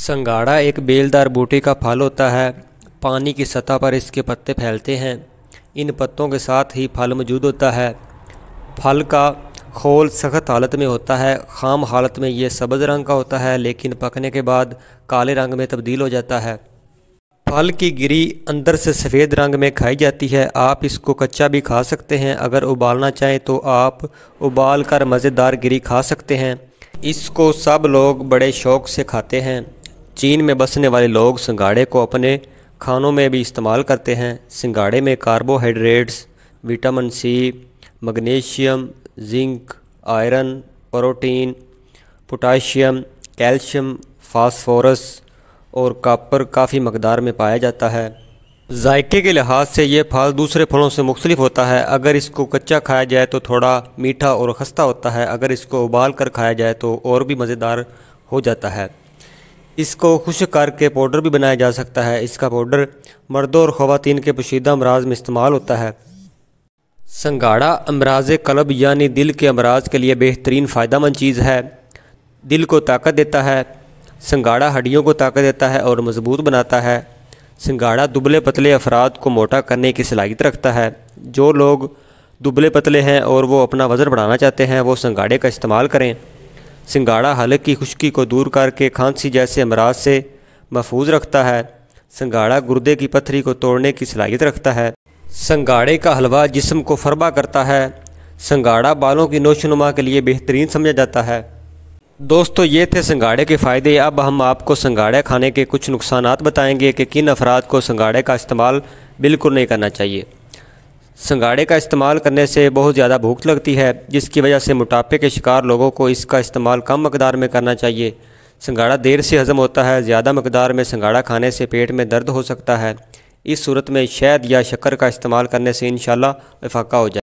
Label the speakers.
Speaker 1: संगाड़ा एक बेलदार बूटी का फल होता है पानी की सतह पर इसके पत्ते फैलते हैं इन पत्तों के साथ ही फल मौजूद होता है फल का खोल सख्त हालत में होता है खाम हालत में यह सब्ज़ रंग का होता है लेकिन पकने के बाद काले रंग में तब्दील हो जाता है फल की गिरी अंदर से सफ़ेद रंग में खाई जाती है आप इसको कच्चा भी खा सकते हैं अगर उबालना चाहें तो आप उबाल कर मज़ेदार गिरी खा सकते हैं इसको सब लोग बड़े शौक़ से खाते हैं चीन में बसने वाले लोग सिंगाड़े को अपने खानों में भी इस्तेमाल करते हैं सिंगाड़े में carbohydrates vitamin C magnesium zinc iron protein potassium calcium phosphorus और कापर काफ़ी मकदार में पाया जाता है जायके के लिहाज से यह फल दूसरे फलों से मुख्तलिफ होता है अगर इसको कच्चा खाया जाए तो थोड़ा मीठा और खस्ता होता है अगर इसको उबाल कर खाया जाए तो और भी मज़ेदार हो जाता है इसको खुश करके पाउडर भी बनाया जा सकता है इसका पाउडर मर्दों और ख़वान के पोशीदा अमराज में इस्तेमाल होता है संगाड़ा अमराज कलब यानी दिल के अमराज के लिए बेहतरीन फ़ायदा मंद चीज़ है दिल को ताकत देता है संगाड़ा हड्डियों को ताकत देता है और मजबूत बनाता है सिंगाड़ा दुबले पतले अफराद को मोटा करने की सलाहियत रखता है जो लोग दुबले पतले हैं और वो अपना वज़न बढ़ाना चाहते हैं वो संगाड़े का इस्तेमाल करें सिंगाड़ा हलक की खुश्की को दूर करके खांसी जैसे अमराज से महफूज रखता है संगाड़ा गुर्दे की पथरी को तोड़ने की सलाहियत रखता है संगाड़े का हलवा जिसम को फरबा करता है संगाड़ा बालों की नोशनुमा के लिए बेहतरीन समझा जाता है दोस्तों ये थे संगाड़े के फ़ायदे अब हम आपको संगाड़े खाने के कुछ नुकसान बताएंगे कि किन अफराद को संगाड़े का इस्तेमाल बिल्कुल नहीं करना चाहिए संगाड़े का इस्तेमाल करने से बहुत ज़्यादा भूख लगती है जिसकी वजह से मोटापे के शिकार लोगों को इसका इस्तेमाल कम मकदार में करना चाहिए संगाड़ा देर से हज़म होता है ज़्यादा मकदार में संगाड़ा खाने से पेट में दर्द हो सकता है इस सूरत में शहद या शक्कर का इस्तेमाल करने से इन इफ़ाक़ा हो जाए